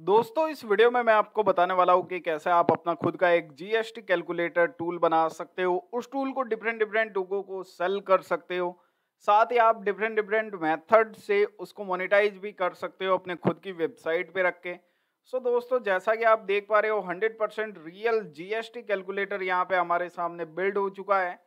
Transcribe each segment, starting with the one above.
दोस्तों इस वीडियो में मैं आपको बताने वाला हूँ कि कैसे आप अपना खुद का एक जीएसटी कैलकुलेटर टूल बना सकते हो उस टूल को डिफरेंट डिफरेंट लोगों को सेल कर सकते हो साथ ही आप डिफरेंट डिफरेंट मेथड से उसको मोनिटाइज़ भी कर सकते हो अपने खुद की वेबसाइट पे रख के सो दोस्तों जैसा कि आप देख पा रहे हो hundred percent real G calculator यहाँ पर हमारे सामने बिल्ड हो चुका है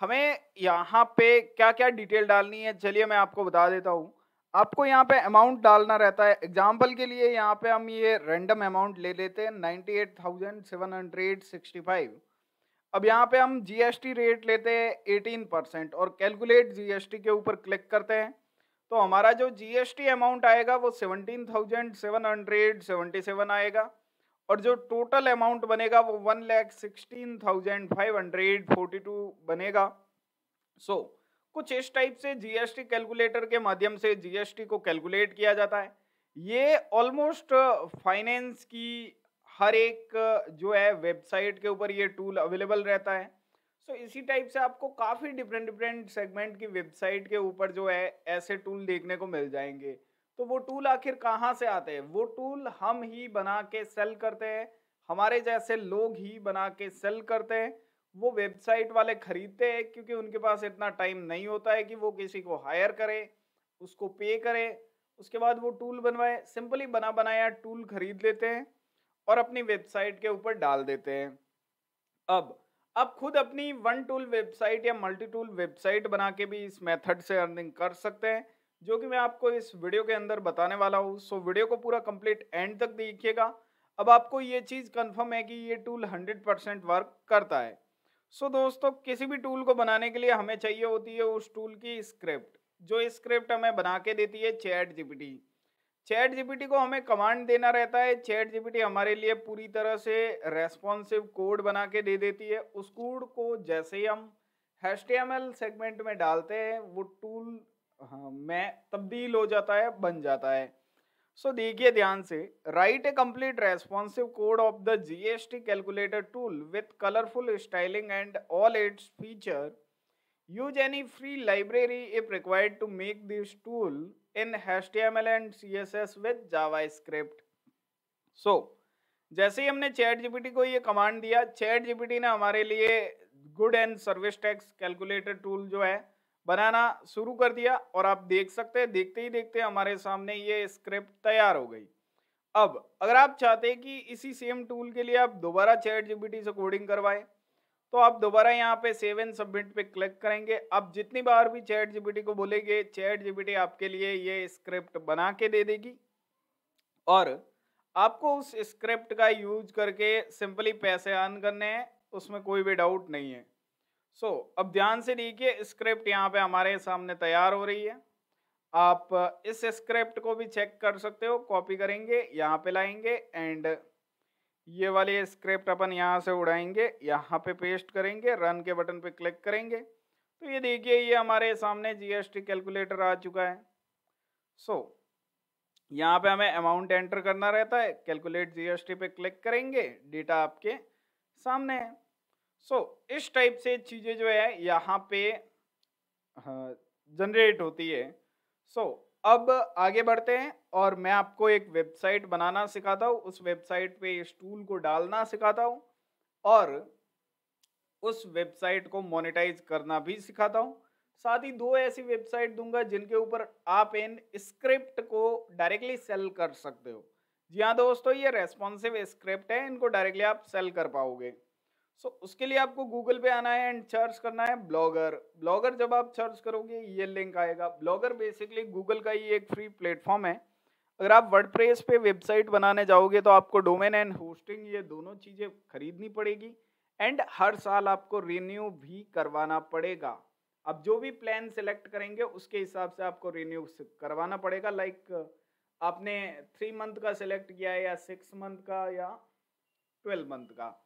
हमें यहाँ पे क्या क्या डिटेल डालनी है चलिए मैं आपको बता देता हूँ आपको यहाँ पे अमाउंट डालना रहता है एग्जाम्पल के लिए यहाँ पे हम ये रेंडम अमाउंट ले लेते हैं ninety eight thousand seven hundred sixty five अब यहाँ पे हम जीएसटी रेट लेते हैं एटीन परसेंट और कैलकुलेट जीएसटी के ऊपर क्लिक करते हैं तो हमारा जो जीएसटी अमाउंट आएगा वो seventeen thousand seven hundred seventy seven आएगा और जो टोटल अमाउंट बनेगा वो one lakh sixteen thousand five hundred forty two बनेगा सो so, कुछ इस टाइप से जीएसटी कैलकुलेटर के माध्यम से जीएसटी को कैलकुलेट किया जाता है ये ऑलमोस्ट फाइनेंस uh, की हर एक uh, जो है वेबसाइट के ऊपर ये टूल अवेलेबल रहता है सो so, इसी टाइप से आपको काफ़ी डिफरेंट डिफरेंट सेगमेंट की वेबसाइट के ऊपर जो है ऐसे टूल देखने को मिल जाएंगे तो वो टूल आखिर कहाँ से आते हैं वो टूल हम ही बना के सेल करते हैं हमारे जैसे लोग ही बना के सेल करते हैं वो वेबसाइट वाले खरीदते हैं क्योंकि उनके पास इतना टाइम नहीं होता है कि वो किसी को हायर करे उसको पे करे उसके बाद वो टूल बनवाए सिंपली बना बनाया टूल खरीद लेते हैं और अपनी वेबसाइट के ऊपर डाल देते हैं अब आप खुद अपनी वन टूल वेबसाइट या मल्टी टूल वेबसाइट बना के भी इस मेथड से अर्निंग कर सकते हैं जो कि मैं आपको इस वीडियो के अंदर बताने वाला हूँ सो वीडियो को पूरा कंप्लीट एंड तक देखिएगा अब आपको ये चीज़ कंफर्म है कि ये टूल 100% वर्क करता है सो so, दोस्तों किसी भी टूल को बनाने के लिए हमें चाहिए होती है उस टूल की स्क्रिप्ट जो स्क्रिप्ट हमें बना के देती है चैट जीपीटी चैट जीपीटी को हमें कमांड देना रहता है चैट जीपीटी हमारे लिए पूरी तरह से रेस्पॉन्सिव कोड बना के दे देती है उस कोड को जैसे ही हम एच सेगमेंट में डालते हैं वो टूल हाँ, में तब्दील हो जाता है बन जाता है सो देखिए ध्यान से write a complete responsive code of the GST calculator tool with colourful styling and all its feature use any free to make this tool in L and C S S with JavaScript so जैसे ही हमने chat GPT को ये command दिया chat GPT ने हमारे लिए good and service tax calculator tool जो है बनाना शुरू कर दिया और आप देख सकते हैं देखते ही देखते हमारे सामने ये स्क्रिप्ट तैयार हो गई अब अगर आप चाहते हैं कि इसी सेम टूल के लिए आप दोबारा चैट जीबीटी से कोडिंग करवाएं तो आप दोबारा यहाँ पे सेव एंड सबमिट पे क्लिक करेंगे आप जितनी बार भी चैट जीबीटी को बोलेंगे चैट जीबीटी आपके लिए ये स्क्रिप्ट बना के दे देगी और आपको उस स्क्रिप्ट का यूज करके सिंपली पैसे अर्न करने हैं उसमें कोई भी डाउट नहीं है सो so, अब ध्यान से देखिए स्क्रिप्ट यहाँ पे हमारे सामने तैयार हो रही है आप इस स्क्रिप्ट को भी चेक कर सकते हो कॉपी करेंगे यहाँ पे लाएंगे एंड ये वाली स्क्रिप्ट अपन यहाँ से उड़ाएंगे यहाँ पे पेस्ट करेंगे रन के बटन पे क्लिक करेंगे तो ये देखिए ये हमारे सामने जीएसटी कैलकुलेटर आ चुका है सो so, यहाँ पे हमें अमाउंट एंटर करना रहता है कैलकुलेट जीएसटी पे क्लिक करेंगे डेटा आपके सामने है सो so, इस टाइप से चीज़ें जो है यहाँ पे जनरेट हाँ, होती है सो so, अब आगे बढ़ते हैं और मैं आपको एक वेबसाइट बनाना सिखाता हूँ उस वेबसाइट पे इस टूल को डालना सिखाता हूँ और उस वेबसाइट को मोनेटाइज करना भी सिखाता हूँ साथ ही दो ऐसी वेबसाइट दूंगा जिनके ऊपर आप इन स्क्रिप्ट को डायरेक्टली सेल कर सकते हो जी हाँ दोस्तों ये रेस्पॉन्सिव स्क्रिप्ट है इनको डायरेक्टली आप सेल कर पाओगे सो so, उसके लिए आपको गूगल पे आना है एंड सर्च करना है ब्लॉगर ब्लॉगर जब आप सर्च करोगे ये लिंक आएगा ब्लॉगर बेसिकली गूगल का ही एक फ्री प्लेटफॉर्म है अगर आप वर्ड पे वेबसाइट बनाने जाओगे तो आपको डोमेन एंड होस्टिंग ये दोनों चीज़ें खरीदनी पड़ेगी एंड हर साल आपको रिन्यू भी करवाना पड़ेगा अब जो भी प्लान सेलेक्ट करेंगे उसके हिसाब से आपको रिन्यू करवाना पड़ेगा लाइक आपने थ्री मंथ का सेलेक्ट किया है या सिक्स मंथ का या ट्वेल्व मंथ का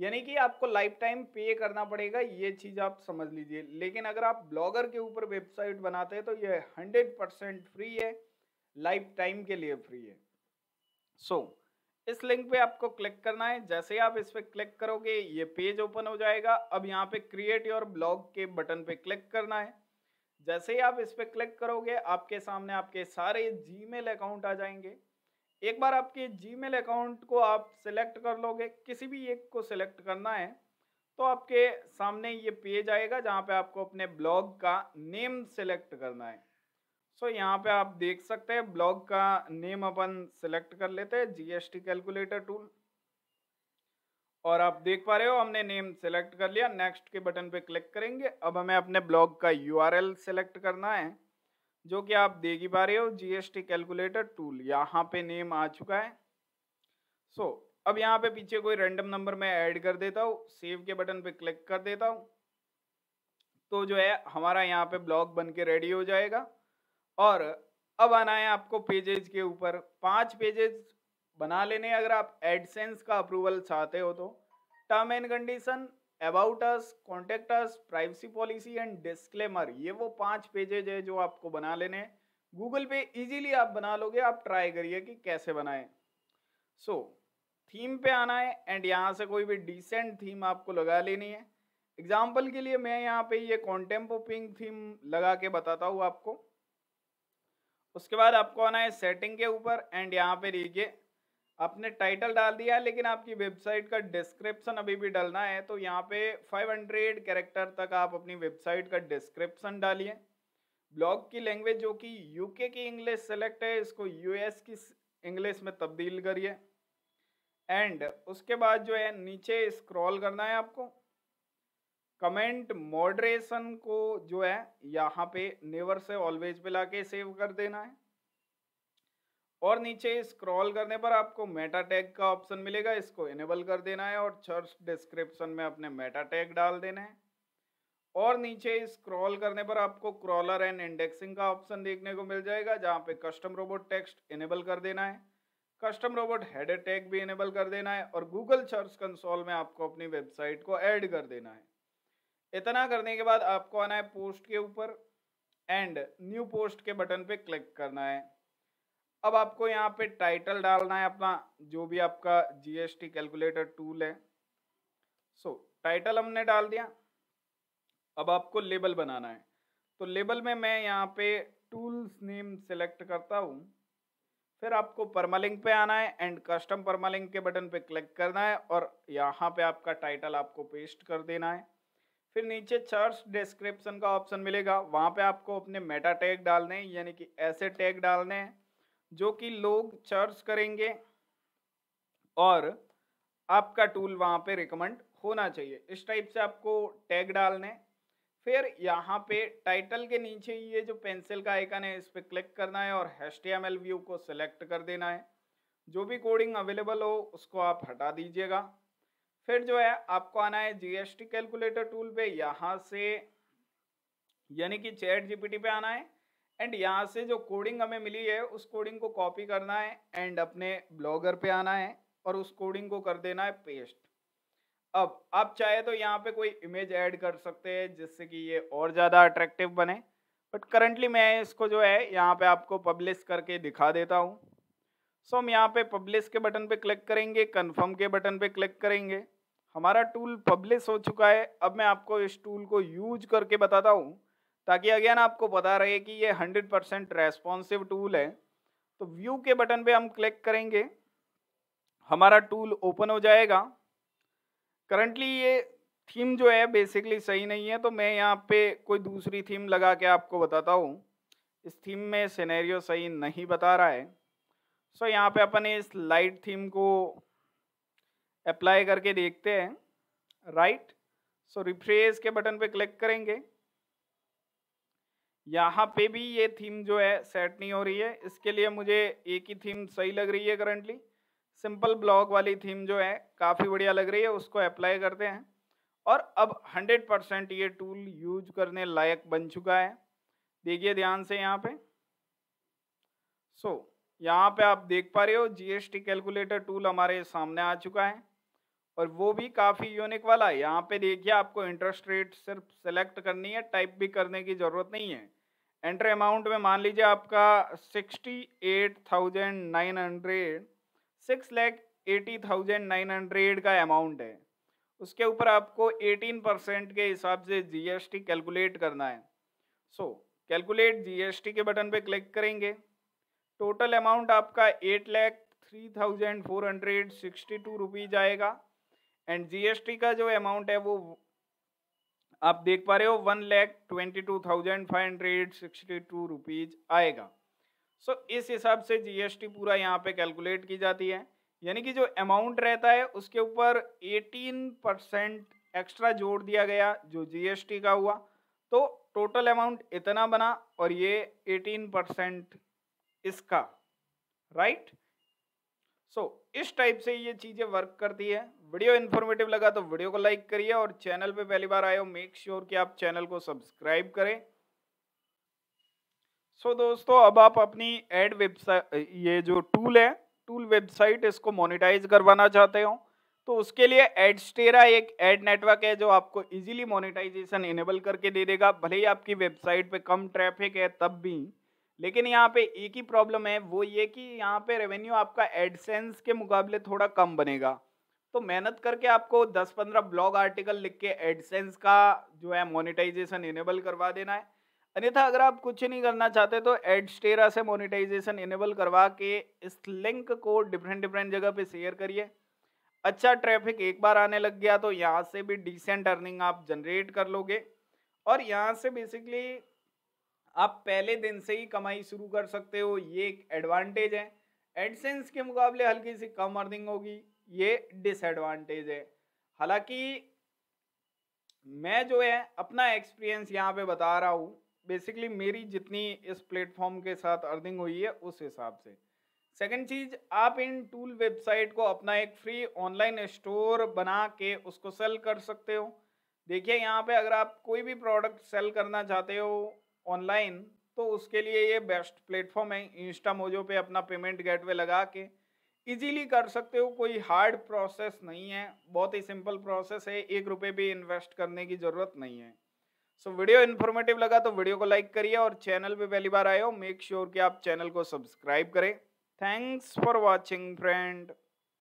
यानी कि आपको लाइफ टाइम पे करना पड़ेगा ये चीज़ आप समझ लीजिए लेकिन अगर आप ब्लॉगर के ऊपर वेबसाइट बनाते हैं तो ये हंड्रेड परसेंट फ्री है लाइफ टाइम के लिए फ्री है सो so, इस लिंक पे आपको क्लिक करना है जैसे आप इस पर क्लिक करोगे ये पेज ओपन हो जाएगा अब यहाँ पे क्रिएट योर ब्लॉग के बटन पे क्लिक करना है जैसे ही आप इस पर क्लिक करोगे आपके सामने आपके सारे जीमेल अकाउंट आ जाएंगे एक बार आपके जीमेल अकाउंट को आप सिलेक्ट कर लोगे किसी भी एक को सिलेक्ट करना है तो आपके सामने ये पेज आएगा जहाँ पे आपको अपने ब्लॉग का नेम सिलेक्ट करना है सो so, यहाँ पे आप देख सकते हैं ब्लॉग का नेम अपन सिलेक्ट कर लेते हैं जीएसटी कैलकुलेटर टूल और आप देख पा रहे हो हमने नेम सेलेक्ट कर लिया नेक्स्ट के बटन पे क्लिक करेंगे अब हमें अपने ब्लॉग का यूआरएल सेलेक्ट करना है जो कि आप देख ही पा रहे हो जीएसटी कैलकुलेटर टूल यहाँ पे नेम आ चुका है सो so, अब यहाँ पे पीछे कोई रैंडम नंबर मैं ऐड कर देता हूँ सेव के बटन पे क्लिक कर देता हूँ तो जो है हमारा यहाँ पे ब्लॉग बन के रेडी हो जाएगा और अब आना है आपको पेजेज के ऊपर पांच पेजेज बना लेने अगर आप एडसेंस का अप्रूवल चाहते हो तो term and condition about us contact us privacy policy and disclaimer ये वो पांच पेजेज है जो आपको बना लेने गूगल पे इजीली आप बना लोगे आप ट्राई करिए कि कैसे बनाएं सो so, थीम पे आना है एंड यहाँ से कोई भी डिसेंट थीम आपको लगा लेनी है एग्जाम्पल के लिए मैं यहाँ पे ये कॉन्टेम्पो पिंक थीम लगा के बताता हूँ आपको उसके बाद आपको आना है सेटिंग के ऊपर एंड यहाँ पे देखिए आपने टाइटल डाल दिया है लेकिन आपकी वेबसाइट का डिस्क्रिप्शन अभी भी डालना है तो यहाँ पे 500 कैरेक्टर तक आप अपनी वेबसाइट का डिस्क्रिप्शन डालिए ब्लॉग की लैंग्वेज जो कि यूके की इंग्लिश सेलेक्ट है इसको यूएस की इंग्लिश में तब्दील करिए एंड उसके बाद जो है नीचे स्क्रॉल करना है आपको कमेंट मॉडरेशन को जो है यहाँ पे नेवर से ऑलवेज पे लाके सेव कर देना है और नीचे स्क्रॉल करने पर आपको मेटा टैग का ऑप्शन मिलेगा इसको इनेबल कर देना है और चर्च डिस्क्रिप्शन में अपने मेटा टैग डाल देना है और नीचे स्क्रॉल करने पर आपको क्रॉलर एंड इंडेक्सिंग का ऑप्शन देखने को मिल जाएगा जहाँ पे कस्टम रोबोट टेक्स्ट इनेबल कर देना है कस्टम रोबोट हेड टैग भी इनेबल कर देना है और गूगल सर्च कंसोल में आपको अपनी वेबसाइट को ऐड कर देना है इतना करने के बाद आपको आना है पोस्ट के ऊपर एंड न्यू पोस्ट के बटन पे क्लिक करना है अब आपको यहाँ पे टाइटल डालना है अपना जो भी आपका जीएसटी कैलकुलेटर टूल है सो so, टाइटल हमने डाल दिया अब आपको लेबल बनाना है तो लेबल में मैं यहाँ पे टूल्स नेम सेलेक्ट करता हूँ फिर आपको परमालिंक पे आना है एंड कस्टम परमालिंक के बटन पे क्लिक करना है और यहाँ पे आपका टाइटल आपको पेस्ट कर देना है फिर नीचे चर्च डिस्क्रिप्शन का ऑप्शन मिलेगा वहाँ पे आपको अपने मेटा टैग डालने हैं यानी कि ऐसे टैग डालने हैं जो कि लोग सर्च करेंगे और आपका टूल वहाँ पे रिकमेंड होना चाहिए इस टाइप से आपको टैग डालने फिर यहाँ पे टाइटल के नीचे ये जो पेंसिल का आइकन है इस पर क्लिक करना है और हेस्ट व्यू को सिलेक्ट कर देना है जो भी कोडिंग अवेलेबल हो उसको आप हटा दीजिएगा फिर जो है आपको आना है जीएसटी कैलकुलेटर टूल पे यहाँ से यानी कि चैट जीपीटी पे आना है एंड यहाँ से जो कोडिंग हमें मिली है उस कोडिंग को कॉपी करना है एंड अपने ब्लॉगर पे आना है और उस कोडिंग को कर देना है पेस्ट अब आप चाहे तो यहाँ पे कोई इमेज ऐड कर सकते हैं जिससे कि ये और ज़्यादा अट्रैक्टिव बने बट करंटली मैं इसको जो है यहाँ पे आपको पब्लिश करके दिखा देता हूँ सो हम यहाँ पे पब्लिश के बटन पे क्लिक करेंगे कन्फर्म के बटन पे क्लिक करेंगे हमारा टूल पब्लिश हो चुका है अब मैं आपको इस टूल को यूज करके बताता हूँ ताकि अगेन आपको पता रहे कि ये हंड्रेड परसेंट रेस्पॉन्सिव टूल है तो व्यू के बटन पे हम क्लिक करेंगे हमारा टूल ओपन हो जाएगा करंटली ये थीम जो है बेसिकली सही नहीं है तो मैं यहाँ पे कोई दूसरी थीम लगा के आपको बताता हूँ इस थीम में सिनेरियो सही नहीं बता रहा है सो यहाँ पे अपन इस लाइट थीम को अप्लाई करके देखते हैं राइट सो रिफ्रेश के बटन पे क्लिक करेंगे यहाँ पे भी ये थीम जो है सेट नहीं हो रही है इसके लिए मुझे एक ही थीम सही लग रही है करंटली सिंपल ब्लॉक वाली थीम जो है काफ़ी बढ़िया लग रही है उसको अप्लाई करते हैं और अब 100 परसेंट ये टूल यूज करने लायक बन चुका है देखिए ध्यान से यहाँ पे सो so, यहाँ पे आप देख पा रहे हो जीएसटी कैलकुलेटर टूल हमारे सामने आ चुका है और वो भी काफ़ी यूनिक वाला है यहाँ पे देखिए आपको इंटरेस्ट रेट सिर्फ सेलेक्ट करनी है टाइप भी करने की ज़रूरत नहीं है एंट्री अमाउंट में मान लीजिए आपका sixty eight thousand nine hundred six lakh eighty thousand nine hundred का अमाउंट है उसके ऊपर आपको एटीन परसेंट के हिसाब से जीएसटी कैलकुलेट करना है सो कैलकुलेट जीएसटी के बटन पे क्लिक करेंगे टोटल अमाउंट आपका eight lakh three thousand four hundred sixty two rupees आएगा एंड जीएसटी का जो अमाउंट है वो आप देख पा रहे हो one lakh twenty two thousand five hundred sixty two rupees आएगा सो so, इस हिसाब से जीएसटी पूरा यहाँ पे कैलकुलेट की जाती है यानी कि जो अमाउंट रहता है उसके ऊपर एटीन परसेंट एक्स्ट्रा जोड़ दिया गया जो जीएसटी का हुआ तो टोटल अमाउंट इतना बना और ये एटीन परसेंट इसका राइट right? सो so, इस टाइप से ये चीज़ें वर्क करती है वीडियो इन्फॉर्मेटिव लगा तो वीडियो को लाइक करिए और चैनल पे पहली बार आए हो मेक श्योर कि आप चैनल को सब्सक्राइब करें सो so, दोस्तों अब आप अपनी एड वेबसाइट ये जो टूल है टूल वेबसाइट इसको मोनिटाइज करवाना चाहते हो तो उसके लिए एडस्टेरा एक एड नेटवर्क है जो आपको इजीली मोनेटाइजेशन इनेबल करके दे देगा भले ही आपकी वेबसाइट पे कम ट्रैफिक है तब भी लेकिन यहाँ पे एक ही प्रॉब्लम है वो ये कि यहाँ पे रेवेन्यू आपका एडसेंस के मुकाबले थोड़ा कम बनेगा तो मेहनत करके आपको 10-15 ब्लॉग आर्टिकल लिख के एडसेंस का जो है मोनेटाइजेशन इनेबल करवा देना है अन्यथा अगर आप कुछ नहीं करना चाहते तो एडस्टेरा से मोनेटाइजेशन इनेबल करवा के इस लिंक को डिफरेंट डिफरेंट जगह पे शेयर करिए अच्छा ट्रैफिक एक बार आने लग गया तो यहाँ से भी डिसेंट अर्निंग आप जनरेट कर लोगे और यहाँ से बेसिकली आप पहले दिन से ही कमाई शुरू कर सकते हो ये एक एडवांटेज है एडसेंस के मुकाबले हल्की सी कम अर्निंग होगी ये डिसएडवांटेज है हालांकि मैं जो है अपना एक्सपीरियंस यहाँ पे बता रहा हूँ बेसिकली मेरी जितनी इस प्लेटफॉर्म के साथ अर्निंग हुई है उस हिसाब से सेकंड चीज आप इन टूल वेबसाइट को अपना एक फ्री ऑनलाइन स्टोर बना के उसको सेल कर सकते हो देखिए यहाँ पे अगर आप कोई भी प्रोडक्ट सेल करना चाहते हो ऑनलाइन तो उसके लिए ये बेस्ट प्लेटफॉर्म है इंस्टा मोजो पे अपना पेमेंट गेटवे लगा के इजीली कर सकते हो कोई हार्ड प्रोसेस नहीं है बहुत ही सिंपल प्रोसेस है एक रुपये भी इन्वेस्ट करने की ज़रूरत नहीं है सो so, वीडियो इन्फॉर्मेटिव लगा तो वीडियो को लाइक करिए और चैनल पे पहली बार आए हो मेक श्योर कि आप चैनल को सब्सक्राइब करें थैंक्स फॉर वॉचिंग फ्रेंड